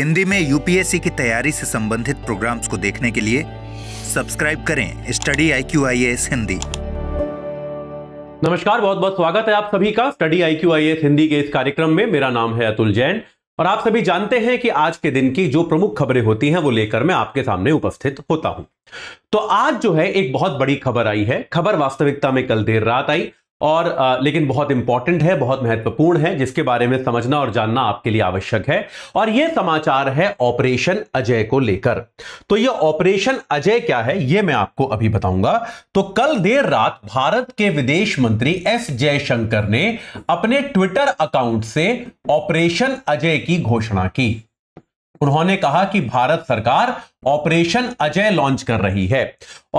हिंदी में यूपीएससी की तैयारी से संबंधित प्रोग्राम्स को देखने के लिए सब्सक्राइब करें study I Q I S Hindi नमस्कार बहुत बहुत स्वागत है आप सभी का study I Q I S Hindi के इस कार्यक्रम में मेरा नाम है अतुल जैन और आप सभी जानते हैं कि आज के दिन की जो प्रमुख खबरें होती हैं वो लेकर मैं आपके सामने उपस्थित होता हूं तो आज जो है एक बहुत बड़ी खबर आई है खबर वास्तविकता में कल देर रात आई और आ, लेकिन बहुत इंपॉर्टेंट है बहुत महत्वपूर्ण है जिसके बारे में समझना और जानना आपके लिए आवश्यक है और यह समाचार है ऑपरेशन अजय को लेकर तो यह ऑपरेशन अजय क्या है यह मैं आपको अभी बताऊंगा तो कल देर रात भारत के विदेश मंत्री एस जयशंकर ने अपने ट्विटर अकाउंट से ऑपरेशन अजय की घोषणा की उन्होंने कहा कि भारत सरकार ऑपरेशन अजय लॉन्च कर रही है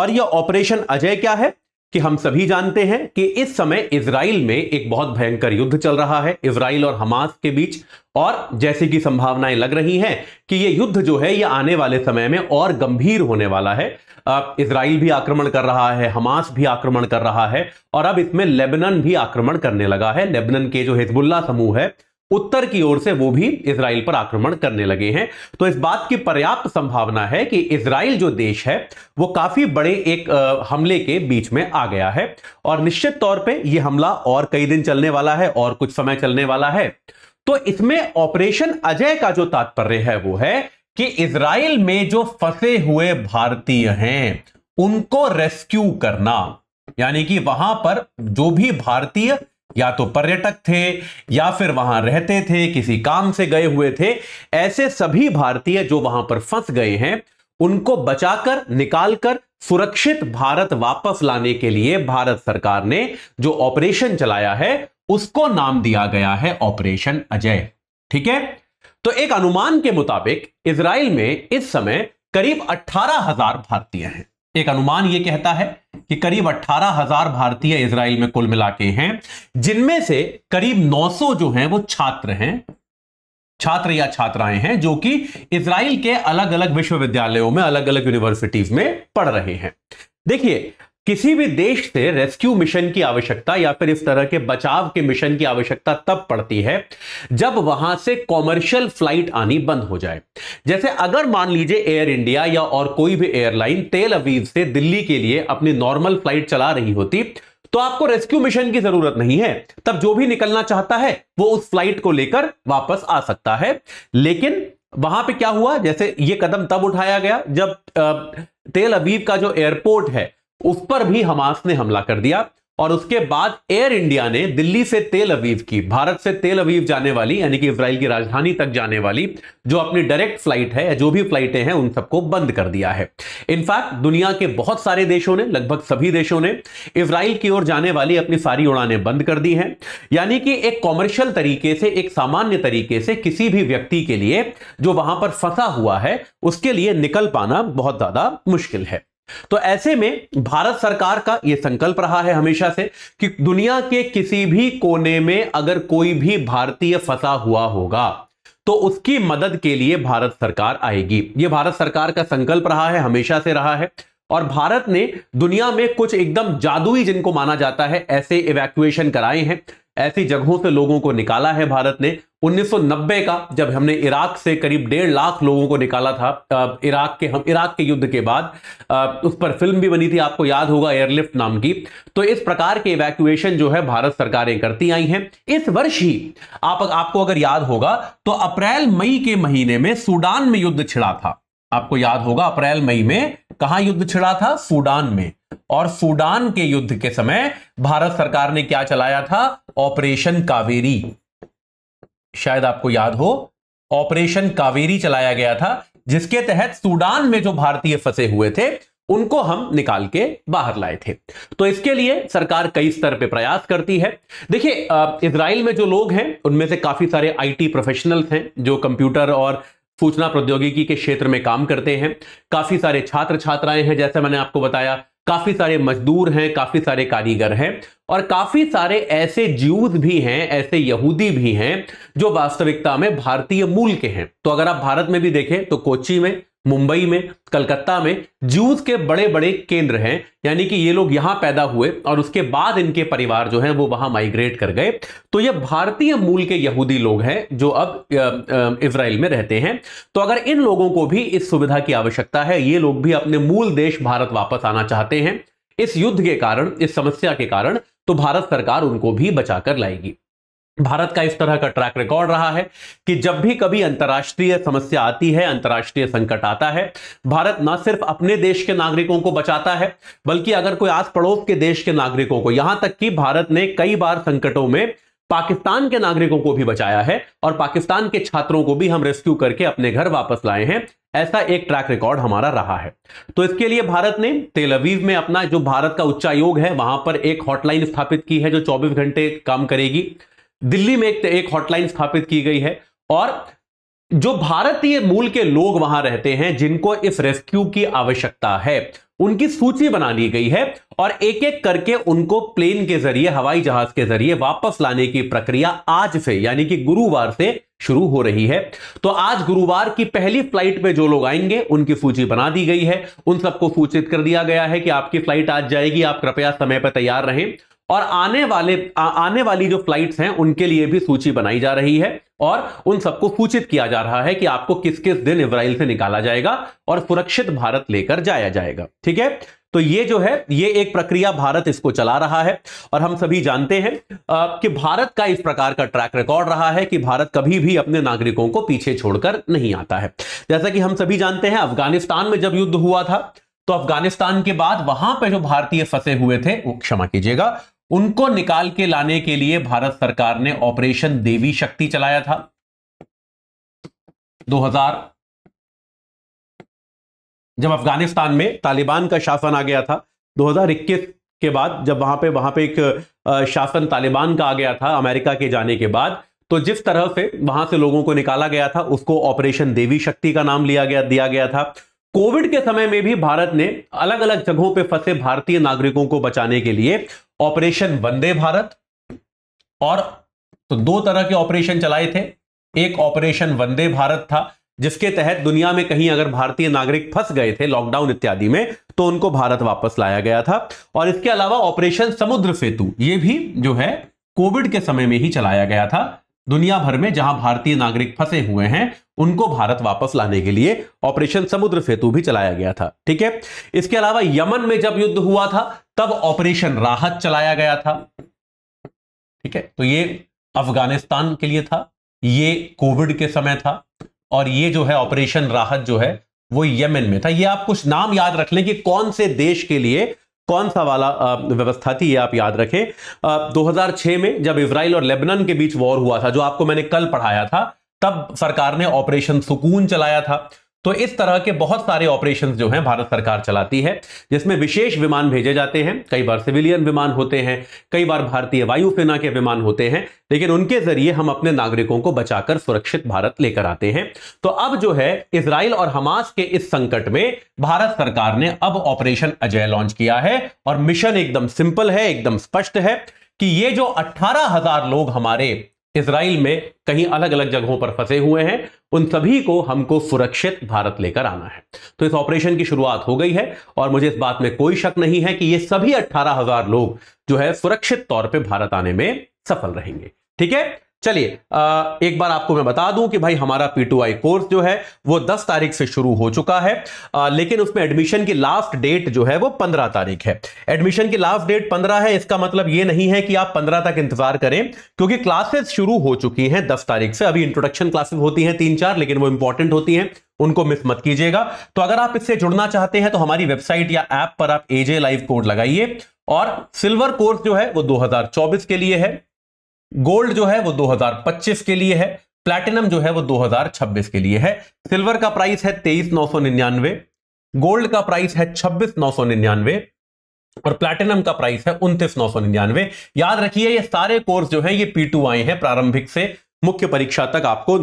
और यह ऑपरेशन अजय क्या है कि हम सभी जानते हैं कि इस समय इसराइल में एक बहुत भयंकर युद्ध चल रहा है इसराइल और हमास के बीच और जैसे कि संभावनाएं लग रही हैं कि ये युद्ध जो है ये आने वाले समय में और गंभीर होने वाला है इसराइल भी आक्रमण कर रहा है हमास भी आक्रमण कर रहा है और अब इसमें लेबनन भी आक्रमण करने लगा है लेबनन के जो हिजबुल्ला समूह है उत्तर की ओर से वो भी इसराइल पर आक्रमण करने लगे हैं तो इस बात की पर्याप्त संभावना है कि इसराइल जो देश है वो काफी बड़े एक हमले के बीच में आ गया है और निश्चित तौर पे ये हमला और कई दिन चलने वाला है और कुछ समय चलने वाला है तो इसमें ऑपरेशन अजय का जो तात्पर्य है वो है कि इसराइल में जो फंसे हुए भारतीय हैं उनको रेस्क्यू करना यानी कि वहां पर जो भी भारतीय या तो पर्यटक थे या फिर वहां रहते थे किसी काम से गए हुए थे ऐसे सभी भारतीय जो वहां पर फंस गए हैं उनको बचाकर निकालकर सुरक्षित भारत वापस लाने के लिए भारत सरकार ने जो ऑपरेशन चलाया है उसको नाम दिया गया है ऑपरेशन अजय ठीक है तो एक अनुमान के मुताबिक इसराइल में इस समय करीब अट्ठारह हजार भारतीय हैं एक अनुमान यह कहता है कि करीब 18,000 भारतीय इसराइल में कुल मिला के हैं जिनमें से करीब 900 जो हैं वो छात्र हैं छात्र या छात्राएं हैं जो कि इसराइल के अलग अलग विश्वविद्यालयों में अलग अलग यूनिवर्सिटीज में पढ़ रहे हैं देखिए किसी भी देश से रेस्क्यू मिशन की आवश्यकता या फिर इस तरह के बचाव के मिशन की आवश्यकता तब पड़ती है जब वहां से कॉमर्शियल फ्लाइट आनी बंद हो जाए जैसे अगर मान लीजिए एयर इंडिया या और कोई भी एयरलाइन तेल अवीव से दिल्ली के लिए अपनी नॉर्मल फ्लाइट चला रही होती तो आपको रेस्क्यू मिशन की जरूरत नहीं है तब जो भी निकलना चाहता है वो उस फ्लाइट को लेकर वापस आ सकता है लेकिन वहां पे क्या हुआ जैसे ये कदम तब उठाया गया जब तेल अबीब का जो एयरपोर्ट है उस पर भी हमास ने हमला कर दिया और उसके बाद एयर इंडिया ने दिल्ली से तेल अवीव की भारत से तेल अवीव जाने वाली यानी कि इसराइल की राजधानी तक जाने वाली जो अपनी डायरेक्ट फ्लाइट है जो भी फ्लाइटें हैं उन सबको बंद कर दिया है इनफैक्ट दुनिया के बहुत सारे देशों ने लगभग सभी देशों ने इसराइल की ओर जाने वाली अपनी सारी उड़ानें बंद कर दी हैं यानी कि एक कॉमर्शियल तरीके से एक सामान्य तरीके से किसी भी व्यक्ति के लिए जो वहां पर फंसा हुआ है उसके लिए निकल पाना बहुत ज्यादा मुश्किल है तो ऐसे में भारत सरकार का यह संकल्प रहा है हमेशा से कि दुनिया के किसी भी कोने में अगर कोई भी भारतीय फंसा हुआ होगा तो उसकी मदद के लिए भारत सरकार आएगी यह भारत सरकार का संकल्प रहा है हमेशा से रहा है और भारत ने दुनिया में कुछ एकदम जादुई जिनको माना जाता है ऐसे इवैक्यूएशन कराए हैं ऐसी जगहों से लोगों को निकाला है भारत ने 1990 का जब हमने इराक से करीब डेढ़ लाख लोगों को निकाला था इराक के हम इराक के युद्ध के बाद उस पर फिल्म भी बनी थी आपको याद होगा एयरलिफ्ट नाम की तो इस प्रकार के इवैक्यूएशन जो है भारत सरकारें करती आई हैं इस वर्ष ही आप, आपको अगर याद होगा तो अप्रैल मई के महीने में सूडान में युद्ध छिड़ा था आपको याद होगा अप्रैल मई में कहा युद्ध छिड़ा था सूडान में और सूडान के युद्ध के समय भारत सरकार ने क्या चलाया था ऑपरेशन कावेरी शायद आपको याद हो ऑपरेशन कावेरी चलाया गया था जिसके तहत सूडान में जो भारतीय फंसे हुए थे उनको हम निकाल के बाहर लाए थे तो इसके लिए सरकार कई स्तर पे प्रयास करती है देखिए इसराइल में जो लोग हैं उनमें से काफी सारे आईटी प्रोफेशनल्स हैं जो कंप्यूटर और सूचना प्रौद्योगिकी के क्षेत्र में काम करते हैं काफी सारे छात्र छात्राएं हैं जैसे मैंने आपको बताया काफी सारे मजदूर हैं काफी सारे कारीगर हैं और काफी सारे ऐसे ज्यूज भी हैं ऐसे यहूदी भी हैं जो वास्तविकता में भारतीय मूल के हैं तो अगर आप भारत में भी देखें तो कोची में मुंबई में कलकत्ता में जूस के बड़े बड़े केंद्र हैं यानी कि ये लोग यहां पैदा हुए और उसके बाद इनके परिवार जो हैं वो वहां माइग्रेट कर गए तो ये भारतीय मूल के यहूदी लोग हैं जो अब इसराइल में रहते हैं तो अगर इन लोगों को भी इस सुविधा की आवश्यकता है ये लोग भी अपने मूल देश भारत वापस आना चाहते हैं इस युद्ध के कारण इस समस्या के कारण तो भारत सरकार उनको भी बचाकर लाएगी भारत का इस तरह का ट्रैक रिकॉर्ड रहा है कि जब भी कभी अंतर्राष्ट्रीय समस्या आती है अंतर्राष्ट्रीय संकट आता है भारत न सिर्फ अपने देश के नागरिकों को बचाता है बल्कि अगर कोई आस पड़ोस के देश के नागरिकों को यहां तक कि भारत ने कई बार संकटों में पाकिस्तान के नागरिकों को भी बचाया है और पाकिस्तान के छात्रों को भी हम रेस्क्यू करके अपने घर वापस लाए हैं ऐसा एक ट्रैक रिकॉर्ड हमारा रहा है तो इसके लिए भारत ने तेलवीव में अपना जो भारत का उच्चायोग है वहां पर एक हॉटलाइन स्थापित की है जो 24 घंटे काम करेगी दिल्ली में एक एक हॉटलाइन स्थापित की गई है और जो भारतीय मूल के लोग वहां रहते हैं जिनको इस रेस्क्यू की आवश्यकता है उनकी सूची बना ली गई है और एक एक करके उनको प्लेन के जरिए हवाई जहाज के जरिए वापस लाने की प्रक्रिया आज से यानी कि गुरुवार से शुरू हो रही है तो आज गुरुवार की पहली फ्लाइट में जो लोग आएंगे उनकी सूची बना दी गई है उन सबको सूचित कर दिया गया है कि आपकी फ्लाइट आज जाएगी आप कृपया समय पर तैयार रहें और आने वाले आ, आने वाली जो फ्लाइट्स हैं उनके लिए भी सूची बनाई जा रही है और उन सबको सूचित किया जा रहा है कि आपको किस किस दिन इसराइल से निकाला जाएगा और सुरक्षित भारत लेकर जाया जाएगा ठीक है तो ये जो है ये एक प्रक्रिया भारत इसको चला रहा है और हम सभी जानते हैं कि भारत का इस प्रकार का ट्रैक रिकॉर्ड रहा है कि भारत कभी भी अपने नागरिकों को पीछे छोड़कर नहीं आता है जैसा कि हम सभी जानते हैं अफगानिस्तान में जब युद्ध हुआ था तो अफगानिस्तान के बाद वहां पर जो भारतीय फंसे हुए थे वो क्षमा कीजिएगा उनको निकाल के लाने के लिए भारत सरकार ने ऑपरेशन देवी शक्ति चलाया था 2000 जब अफगानिस्तान में तालिबान का शासन आ गया था 2021 के बाद जब वहां पे वहां पे एक शासन तालिबान का आ गया था अमेरिका के जाने के बाद तो जिस तरह से वहां से लोगों को निकाला गया था उसको ऑपरेशन देवी शक्ति का नाम लिया गया दिया गया था कोविड के समय में भी भारत ने अलग अलग जगहों पर फंसे भारतीय नागरिकों को बचाने के लिए ऑपरेशन वंदे भारत और तो दो तरह के ऑपरेशन चलाए थे एक ऑपरेशन वंदे भारत था जिसके तहत दुनिया में कहीं अगर भारतीय नागरिक फंस गए थे लॉकडाउन इत्यादि में तो उनको भारत वापस लाया गया था और इसके अलावा ऑपरेशन समुद्र सेतु ये भी जो है कोविड के समय में ही चलाया गया था दुनिया भर में जहां भारतीय नागरिक फंसे हुए हैं उनको भारत वापस लाने के लिए ऑपरेशन समुद्र सेतु भी चलाया गया था ठीक है इसके अलावा यमन में जब युद्ध हुआ था तब ऑपरेशन राहत चलाया गया था ठीक है तो ये अफगानिस्तान के लिए था ये कोविड के समय था और ये जो है ऑपरेशन राहत जो है वो यमन में था ये आप कुछ नाम याद रख लें कि कौन से देश के लिए कौन सा वाला व्यवस्था थी ये आप याद रखें 2006 में जब इसराइल और लेबनन के बीच वॉर हुआ था जो आपको मैंने कल पढ़ाया था तब सरकार ने ऑपरेशन सुकून चलाया था तो इस तरह के बहुत सारे ऑपरेशंस जो हैं भारत सरकार चलाती है जिसमें विशेष विमान भेजे जाते हैं कई बार सिविलियन विमान होते हैं कई बार भारतीय वायुसेना के विमान होते हैं लेकिन उनके जरिए हम अपने नागरिकों को बचाकर सुरक्षित भारत लेकर आते हैं तो अब जो है इसराइल और हमास के इस संकट में भारत सरकार ने अब ऑपरेशन अजय लॉन्च किया है और मिशन एकदम सिंपल है एकदम स्पष्ट है कि ये जो अट्ठारह हजार लोग हमारे इसराइल में कहीं अलग अलग जगहों पर फंसे हुए हैं उन सभी को हमको सुरक्षित भारत लेकर आना है तो इस ऑपरेशन की शुरुआत हो गई है और मुझे इस बात में कोई शक नहीं है कि ये सभी हजार लोग जो है सुरक्षित तौर पे भारत आने में सफल रहेंगे ठीक है चलिए एक बार आपको मैं बता दूं कि भाई हमारा पीटूआई कोर्स जो है वो 10 तारीख से शुरू हो चुका है आ, लेकिन उसमें एडमिशन की लास्ट डेट जो है वो 15 तारीख है एडमिशन की लास्ट डेट 15 है इसका मतलब ये नहीं है कि आप 15 तक इंतजार करें क्योंकि क्लासेस शुरू हो चुकी हैं 10 तारीख से अभी इंट्रोडक्शन क्लासेस होती हैं तीन चार लेकिन वो इंपॉर्टेंट होती हैं उनको मिस मत कीजिएगा तो अगर आप इससे जुड़ना चाहते हैं तो हमारी वेबसाइट या ऐप पर आप एजे लाइव कोड लगाइए और सिल्वर कोर्स जो है वो 2024 के लिए है गोल्ड जो है वो 2025 के लिए है प्लैटिनम जो है वो 2026 के लिए है सिल्वर का प्राइस है तेईस नौ सौ निन्यानवे गोल्ड का प्राइस है छब्बीस नौ सौ निन्यानवे और प्लैटिनम का प्राइस है उनतीस नौ सौ निन्यानवे याद रखिए ये सारे कोर्स जो है ये पी टू आए हैं प्रारंभिक से मुख्य परीक्षा तक आपको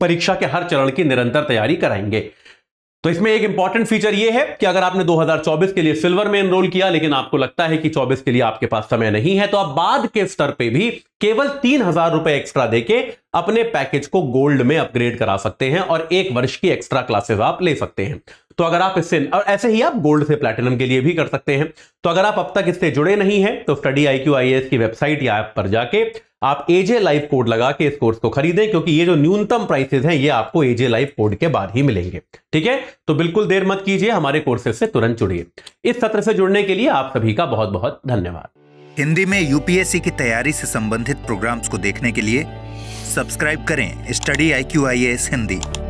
परीक्षा के हर चरण की निरंतर तैयारी कराएंगे तो इसमें एक इंपॉर्टेंट फीचर यह है कि अगर आपने 2024 के लिए सिल्वर में एनरोल किया लेकिन आपको लगता है कि 24 के लिए आपके पास समय नहीं है तो आप बाद के स्तर पे भी केवल तीन हजार रुपए एक्स्ट्रा देके अपने पैकेज को गोल्ड में अपग्रेड करा सकते हैं और एक वर्ष की एक्स्ट्रा क्लासेस आप ले सकते हैं तो अगर आप इससे और ऐसे ही आप गोल्ड से प्लेटिनम के लिए भी कर सकते हैं तो अगर आप अब तक इससे जुड़े नहीं हैं तो study I Q I S की वेबसाइट या ऐप पर जाके आप एजे लाइव कोड लगा के इस कोर्स को खरीदें क्योंकि ये जो न्यूनतम प्राइसेज हैं ये आपको एजे लाइव कोड के बाद ही मिलेंगे ठीक है तो बिल्कुल देर मत कीजिए हमारे कोर्सेज से तुरंत जुड़िए इस सत्र से जुड़ने के लिए आप सभी का बहुत बहुत धन्यवाद हिंदी में यूपीएससी की तैयारी से संबंधित प्रोग्राम्स को देखने के लिए सब्सक्राइब करें study I Q I S Hindi